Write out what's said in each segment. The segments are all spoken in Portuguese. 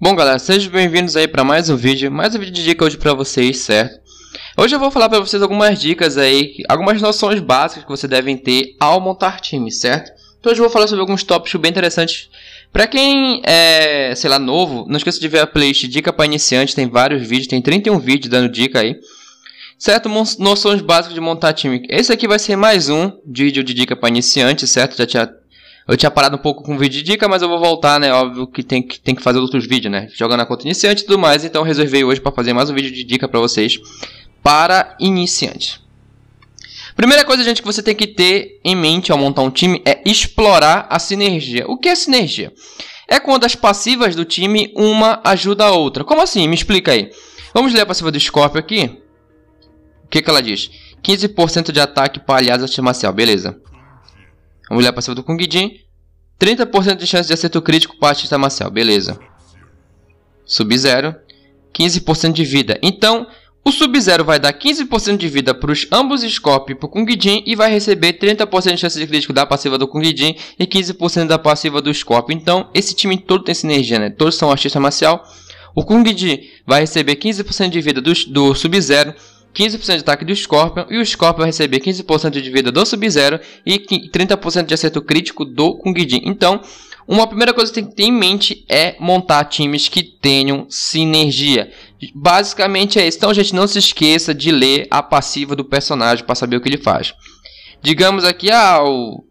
Bom galera, sejam bem-vindos aí para mais um vídeo, mais um vídeo de dica hoje para vocês, certo? Hoje eu vou falar para vocês algumas dicas aí, algumas noções básicas que vocês devem ter ao montar time, certo? Então hoje eu vou falar sobre alguns tópicos bem interessantes. Para quem é, sei lá, novo, não esqueça de ver a playlist Dica para Iniciante, tem vários vídeos, tem 31 vídeos dando dica aí. Certo? Noções básicas de montar time. Esse aqui vai ser mais um vídeo de dica para iniciante, certo? Já tinha eu tinha parado um pouco com o vídeo de dica, mas eu vou voltar, né? Óbvio que tem que, tem que fazer outros vídeos, né? Jogando a conta iniciante e tudo mais, então reservei hoje para fazer mais um vídeo de dica para vocês para iniciantes. Primeira coisa, gente, que você tem que ter em mente ao montar um time é explorar a sinergia. O que é sinergia? É quando as passivas do time uma ajuda a outra. Como assim? Me explica aí. Vamos ler a passiva do Scorpio aqui? O que, que ela diz? 15% de ataque para aliados artimacial, beleza. Vamos olhar pra cima do Kung Jin. 30% de chance de acerto crítico para artista marcial. Beleza. Sub-Zero. 15% de vida. Então, o Sub-Zero vai dar 15% de vida para os ambos Scop e para o Kung Jin e vai receber 30% de chance de crítico da passiva do Kung Jin e 15% da passiva do Scop. Então, esse time todo tem sinergia, né? Todos são artista marcial. O Kung Jin vai receber 15% de vida do, do Sub-Zero 15% de ataque do Scorpion e o Scorpion vai receber 15% de vida do Sub-Zero e 30% de acerto crítico do Kung Jin. Então, uma primeira coisa que tem que ter em mente é montar times que tenham sinergia. Basicamente é isso. Então, gente, não se esqueça de ler a passiva do personagem para saber o que ele faz. Digamos aqui, ah, o...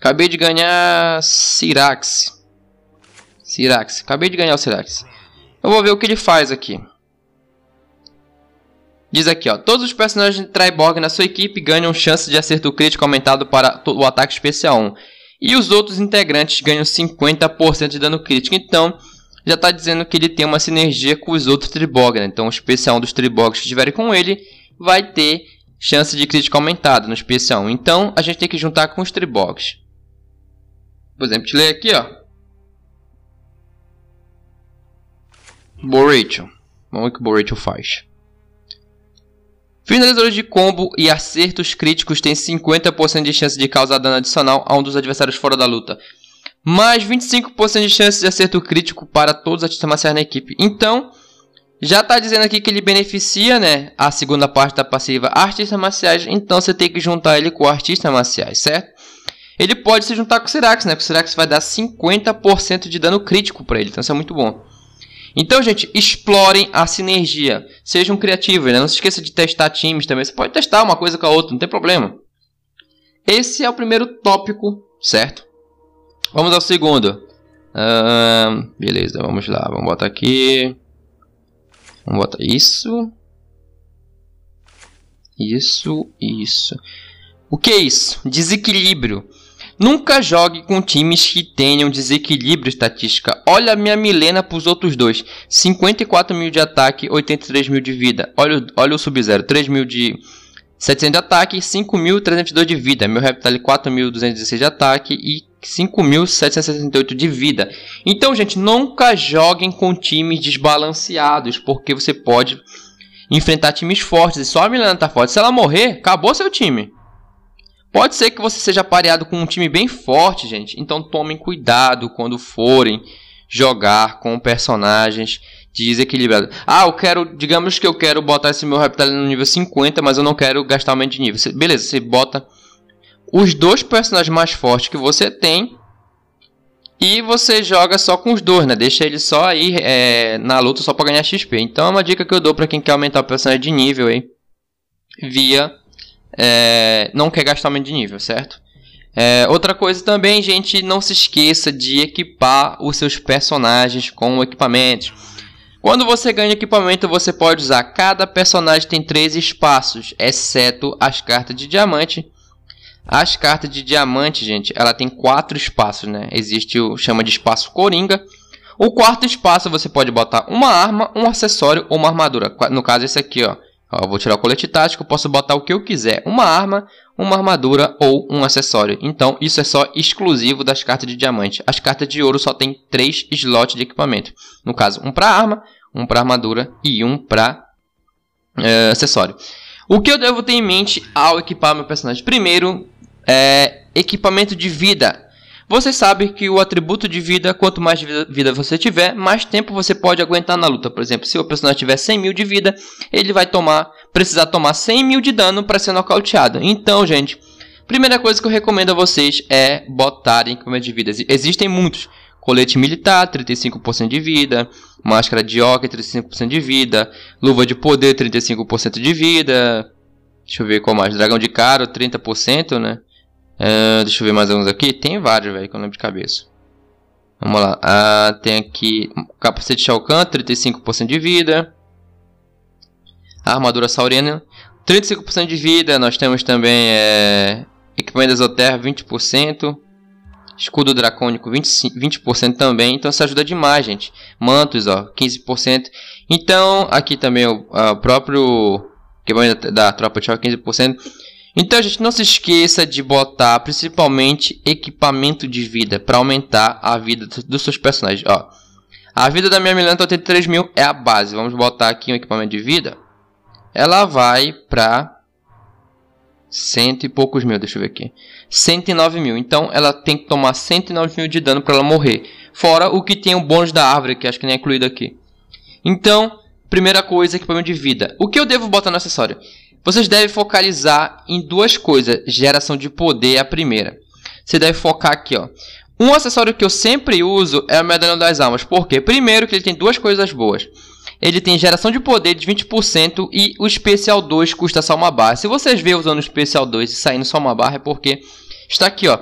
acabei de ganhar Sirax. Sirax, acabei de ganhar o Sirax. Eu vou ver o que ele faz aqui. Diz aqui, ó, todos os personagens de Tryborg na sua equipe ganham chance de acerto crítico aumentado para o ataque especial 1. E os outros integrantes ganham 50% de dano crítico. Então, já está dizendo que ele tem uma sinergia com os outros Triborg. Né? Então, o especial 1 dos Triborgs que estiverem com ele vai ter chance de crítico aumentado no especial 1. Então, a gente tem que juntar com os Triborgs. Por exemplo, te leio aqui, ó. Borrachel. Vamos ver o que o Borrachel faz. Finalizadores de combo e acertos críticos têm 50% de chance de causar dano adicional a um dos adversários fora da luta. Mais 25% de chance de acerto crítico para todos os marciais na equipe. Então, já está dizendo aqui que ele beneficia, né, a segunda parte da passiva artistas marciais, então você tem que juntar ele com artista marciais, certo? Ele pode se juntar com o Sirax, né? Porque o Sirax vai dar 50% de dano crítico para ele, então isso é muito bom. Então, gente, explorem a sinergia. Sejam criativos, né? Não se esqueça de testar times também. Você pode testar uma coisa com a outra, não tem problema. Esse é o primeiro tópico, certo? Vamos ao segundo. Ah, beleza, vamos lá. Vamos botar aqui. Vamos botar isso. Isso, isso. O que é isso? Desequilíbrio. Nunca jogue com times que tenham desequilíbrio estatística. Olha a minha Milena para os outros dois. 54 mil de ataque, 83 mil de vida. Olha, olha o Sub-Zero, 3 mil de... 700 de ataque 5.302 de vida. Meu Reptile tá 4.216 de ataque e 5.768 de vida. Então, gente, nunca joguem com times desbalanceados, porque você pode enfrentar times fortes e só a Milena tá forte. Se ela morrer, acabou seu time. Pode ser que você seja pareado com um time bem forte, gente. Então tomem cuidado quando forem jogar com personagens desequilibrados. Ah, eu quero, digamos que eu quero botar esse meu Reptile no nível 50, mas eu não quero gastar aumento de nível. beleza, você bota os dois personagens mais fortes que você tem e você joga só com os dois, né? Deixa ele só aí é, na luta só para ganhar XP. Então é uma dica que eu dou para quem quer aumentar o personagem de nível aí via é, não quer gastar muito de nível, certo? É, outra coisa também, gente, não se esqueça de equipar os seus personagens com equipamentos. Quando você ganha equipamento, você pode usar. Cada personagem tem três espaços, exceto as cartas de diamante. As cartas de diamante, gente, ela tem quatro espaços, né? Existe o chama de espaço coringa. O quarto espaço você pode botar uma arma, um acessório ou uma armadura. No caso esse aqui, ó vou tirar o colete tático, posso botar o que eu quiser, uma arma, uma armadura ou um acessório. Então, isso é só exclusivo das cartas de diamante. As cartas de ouro só tem três slots de equipamento. No caso, um para arma, um para armadura e um para uh, é, acessório. O que eu devo ter em mente ao equipar meu personagem? Primeiro, é equipamento de vida. Você sabe que o atributo de vida, quanto mais vida você tiver, mais tempo você pode aguentar na luta. Por exemplo, se o personagem tiver 100 mil de vida, ele vai tomar, precisar tomar 100 mil de dano para ser nocauteado. Então, gente, primeira coisa que eu recomendo a vocês é botarem equipamento de vida. Existem muitos. Colete militar, 35% de vida. Máscara de oca, 35% de vida. Luva de poder, 35% de vida. Deixa eu ver qual mais. Dragão de caro, 30%, né? Uh, deixa eu ver mais alguns aqui. Tem vários, velho, que eu lembro de cabeça. Vamos lá. Uh, tem aqui capacete de Kahn, 35% de vida. A armadura Sauriana, 35% de vida. Nós temos também é, equipamento Exoterra, 20%. Escudo dracônico 20%, 20 também, então isso ajuda demais, gente. Mantos, ó, 15%. Então, aqui também o, próprio equipamento da, da tropa de 15%. Então, a gente, não se esqueça de botar principalmente equipamento de vida para aumentar a vida dos seus personagens. Ó, a vida da minha Milena 83 tá mil é a base. Vamos botar aqui um equipamento de vida. Ela vai para cento e poucos mil, deixa eu ver aqui. 109 mil. Então ela tem que tomar 109 mil de dano para ela morrer. Fora o que tem o bônus da árvore, que acho que nem é incluído aqui. Então, primeira coisa, equipamento de vida. O que eu devo botar no acessório? Vocês devem focalizar em duas coisas. Geração de poder é a primeira. Você deve focar aqui, ó. Um acessório que eu sempre uso é o Medalhão das Almas. Por quê? Primeiro que ele tem duas coisas boas. Ele tem geração de poder de 20% e o especial 2 custa só uma barra. Se vocês verem usando o especial 2 e saindo só uma barra é porque está aqui, ó.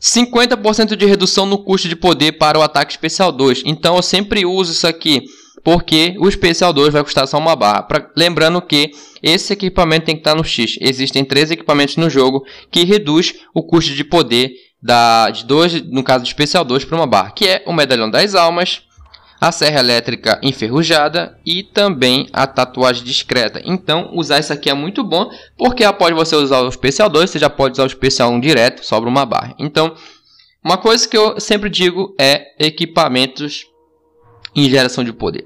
50% de redução no custo de poder para o ataque especial 2. Então eu sempre uso isso aqui porque o especial 2 vai custar só uma barra. Pra, lembrando que esse equipamento tem que estar no X. Existem três equipamentos no jogo que reduz o custo de poder da, de dois, no caso do especial 2, para uma barra, que é o medalhão das almas, a serra elétrica enferrujada e também a tatuagem discreta. Então, usar isso aqui é muito bom, porque após você usar o especial 2, você já pode usar o especial 1 direto, sobra uma barra. Então, uma coisa que eu sempre digo é equipamentos em geração de poder.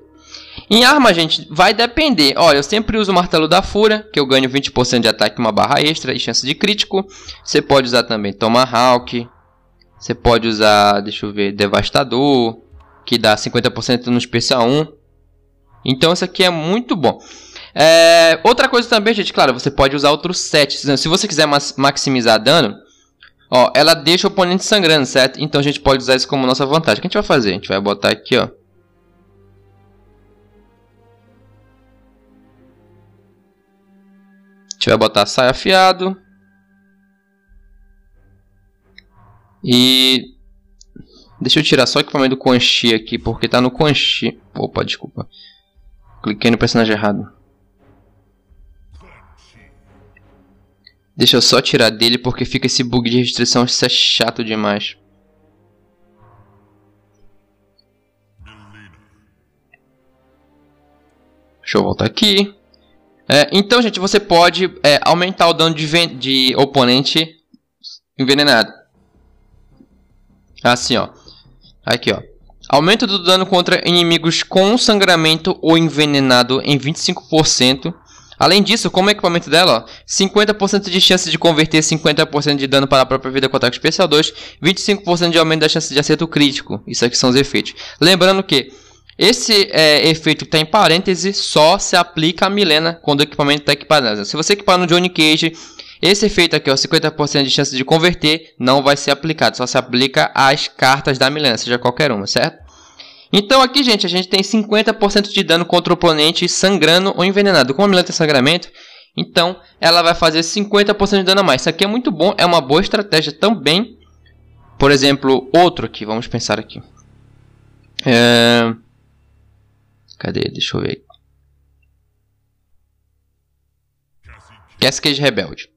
Em arma, gente, vai depender. Olha, eu sempre uso o martelo da fúria, que eu ganho 20% de ataque, uma barra extra e chance de crítico. Você pode usar também Tomahawk. Você pode usar, deixa eu ver, Devastador, que dá 50% no especial 1. Então isso aqui é muito bom. É, outra coisa também, gente, claro, você pode usar outros sets. Se você quiser maximizar dano, ó, ela deixa o oponente sangrando, certo? Então a gente pode usar isso como nossa vantagem. O que a gente vai fazer? A gente vai botar aqui, ó. gente vai botar saia afiado. E deixa eu tirar só o equipamento do Quanxi aqui, porque tá no Quanxi. Opa, desculpa. Cliquei no personagem errado. Deixa eu só tirar dele porque fica esse bug de restrição, isso é chato demais. Deixa eu voltar aqui. É, então, gente, você pode é, aumentar o dano de, de oponente envenenado. Assim, ó. Aqui, ó. Aumento do dano contra inimigos com sangramento ou envenenado em 25%. Além disso, como é equipamento dela, ó, 50% de chance de converter 50% de dano para a própria vida com ataque especial 2, 25% de aumento da chance de acerto crítico. Isso aqui são os efeitos. Lembrando que esse é, efeito que está em parênteses só se aplica a Milena quando o equipamento está equipado. Se você equipar no Johnny Cage, esse efeito aqui, ó, 50% de chance de converter, não vai ser aplicado. Só se aplica às cartas da Milena, seja qualquer uma, certo? Então aqui, gente, a gente tem 50% de dano contra o oponente sangrando ou envenenado. Como a Milena tem sangramento, então ela vai fazer 50% de dano a mais. Isso aqui é muito bom, é uma boa estratégia também. Por exemplo, outro aqui, vamos pensar aqui. É... Cadê? Deixa eu ver. Cascade Rebelde.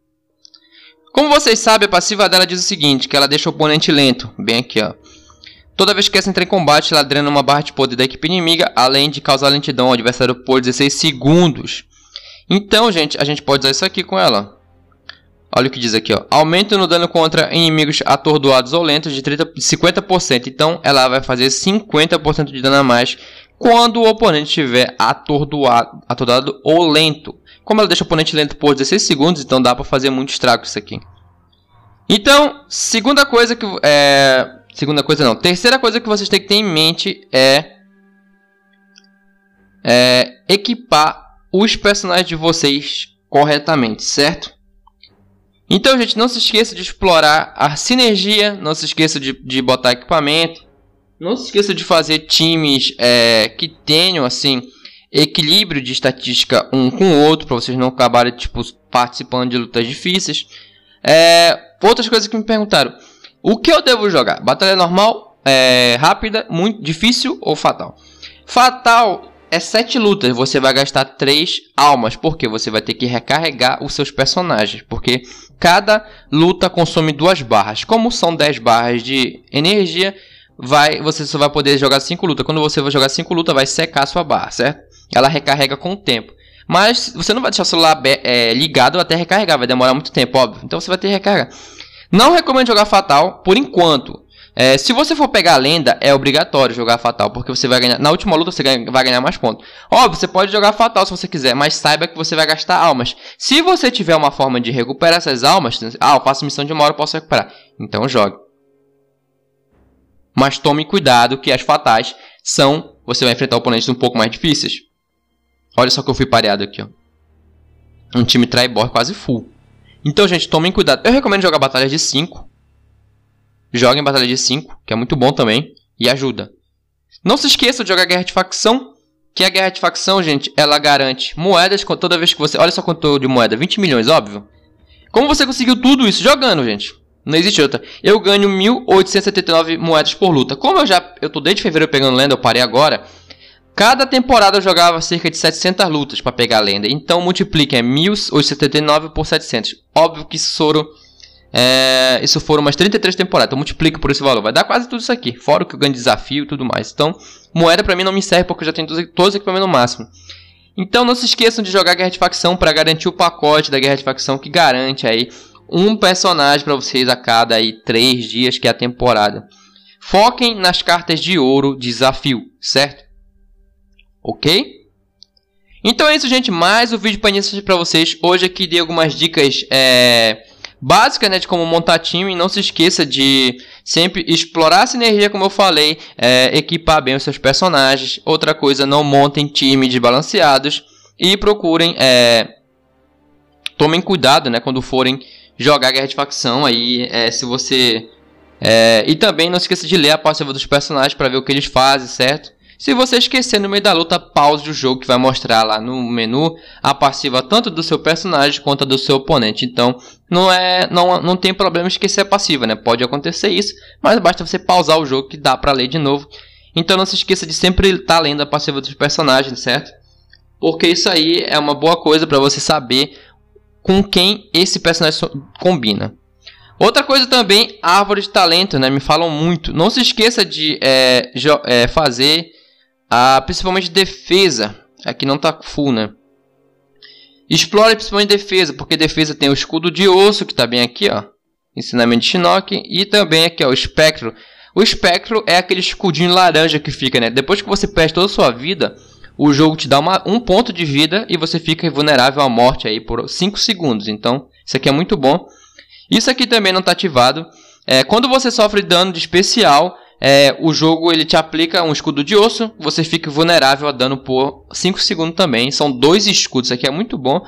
Como vocês sabem, a passiva dela diz o seguinte, que ela deixa o oponente lento, bem aqui ó. Toda vez que essa entra em combate, ela drena uma barra de poder da equipe inimiga, além de causar lentidão ao adversário por 16 segundos. Então, gente, a gente pode usar isso aqui com ela. Olha o que diz aqui, ó. Aumento no dano contra inimigos atordoados ou lentos de 30, 50%. Então, ela vai fazer 50% de dano a mais quando o oponente estiver atordoado, atordoado ou lento. Como ela deixa o oponente lento por 16 segundos, então dá para fazer muito estrago isso aqui. Então, segunda coisa que... É... Segunda coisa não. Terceira coisa que vocês têm que ter em mente é... É... Equipar os personagens de vocês corretamente, certo? Então, gente, não se esqueça de explorar a sinergia. Não se esqueça de, de botar equipamento. Não se esqueça de fazer times é, que tenham assim equilíbrio de estatística um com o outro para vocês não acabarem tipo participando de lutas difíceis. É, outras coisas que me perguntaram: o que eu devo jogar? Batalha normal, é, rápida, muito difícil ou fatal? Fatal é 7 lutas, você vai gastar 3 almas, porque você vai ter que recarregar os seus personagens, porque cada luta consome duas barras. Como são 10 barras de energia, vai, você só vai poder jogar 5 lutas. Quando você vai jogar 5 lutas, vai secar sua barra, certo? Ela recarrega com o tempo. Mas você não vai deixar o celular é, ligado até recarregar, vai demorar muito tempo, óbvio. Então você vai ter que recarregar. Não recomendo jogar Fatal por enquanto. É, se você for pegar a lenda, é obrigatório jogar Fatal, porque você vai ganhar. Na última luta você ganha, vai ganhar mais pontos. Óbvio, você pode jogar Fatal se você quiser, mas saiba que você vai gastar almas. Se você tiver uma forma de recuperar essas almas, ah, eu faço missão de uma hora, eu posso recuperar. Então jogue. Mas tome cuidado que as fatais são. Você vai enfrentar oponentes um pouco mais difíceis. Olha só que eu fui pareado aqui, ó. Um time Tribor quase full. Então, gente, tomem cuidado. Eu recomendo jogar batalhas de 5. Joguem batalha de 5, que é muito bom também. E ajuda. Não se esqueça de jogar guerra de facção. Que a guerra de facção, gente, ela garante moedas toda vez que você. Olha só quanto de moeda: 20 milhões, óbvio. Como você conseguiu tudo isso jogando, gente? Não existe outra. Eu ganho 1.879 moedas por luta. Como eu já eu tô desde fevereiro pegando lenda, eu parei agora. Cada temporada eu jogava cerca de 700 lutas para pegar a lenda. Então multipliquem é 1.879 por 700. Óbvio que isso foram, é, isso foram umas 33 temporadas. Então multiplica por esse valor. Vai dar quase tudo isso aqui. Fora o que eu ganho de desafio e tudo mais. Então moeda para mim não me serve porque eu já tenho todos os equipamentos no máximo. Então não se esqueçam de jogar Guerra de Facção para garantir o pacote da Guerra de Facção que garante aí um personagem para vocês a cada aí, três dias, que é a temporada. Foquem nas cartas de ouro desafio, certo? Ok? Então é isso, gente. Mais um vídeo para vocês. Hoje aqui dei algumas dicas é, básicas né, de como montar time. E não se esqueça de sempre explorar a sinergia, como eu falei. É, equipar bem os seus personagens. Outra coisa, não montem time desbalanceados. E procurem... É, tomem cuidado né, quando forem jogar Guerra de Facção aí, é, se você... É, e também não esqueça de ler a passiva dos personagens para ver o que eles fazem, certo? Se você esquecer no meio da luta, pause o jogo que vai mostrar lá no menu a passiva tanto do seu personagem quanto do seu oponente. Então, não é, não, não tem problema esquecer a passiva, né? Pode acontecer isso, mas basta você pausar o jogo que dá para ler de novo. Então, não se esqueça de sempre estar tá lendo a passiva dos personagens, certo? Porque isso aí é uma boa coisa para você saber com quem esse personagem combina. Outra coisa também, árvore de talento, né? Me falam muito. Não se esqueça de é, é, fazer a, principalmente defesa. Aqui não tá full, né? Explore principalmente defesa, porque defesa tem o escudo de osso, que tá bem aqui, ó. Ensinamento de Shinnok. E também aqui, ó, o espectro. O espectro é aquele escudinho laranja que fica, né? Depois que você perde toda a sua vida, o jogo te dá uma, um ponto de vida e você fica vulnerável à morte aí por 5 segundos. Então, isso aqui é muito bom. Isso aqui também não está ativado. É, quando você sofre dano de especial, é, o jogo ele te aplica um escudo de osso, você fica vulnerável a dano por 5 segundos também. São dois escudos, isso aqui é muito bom,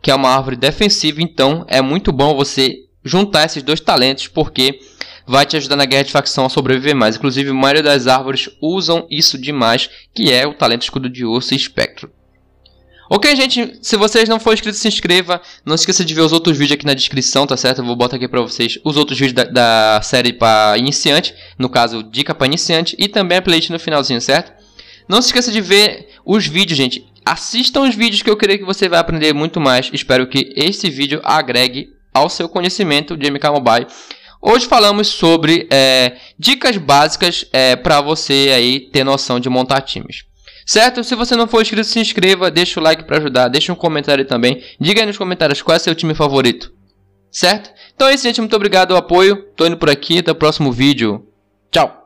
que é uma árvore defensiva, então é muito bom você juntar esses dois talentos, porque vai te ajudar na guerra de facção a sobreviver mais. Inclusive, a maioria das árvores usam isso demais, que é o talento escudo de urso e espectro. Ok, gente, se vocês não for inscrito, se inscreva. Não esqueça de ver os outros vídeos aqui na descrição, tá certo? Eu vou botar aqui pra vocês os outros vídeos da, da série para iniciante, no caso, dica para iniciante, e também a playlist no finalzinho, certo? Não se esqueça de ver os vídeos, gente. Assistam os vídeos que eu creio que você vai aprender muito mais. Espero que esse vídeo agregue ao seu conhecimento de MK Mobile. Hoje falamos sobre é, dicas básicas é, para você aí ter noção de montar times. Certo? Se você não for inscrito, se inscreva, deixa o like para ajudar, deixa um comentário também. Diga aí nos comentários qual é seu time favorito. Certo? Então é isso, gente. Muito obrigado pelo apoio. Tô indo por aqui. Até o próximo vídeo. Tchau!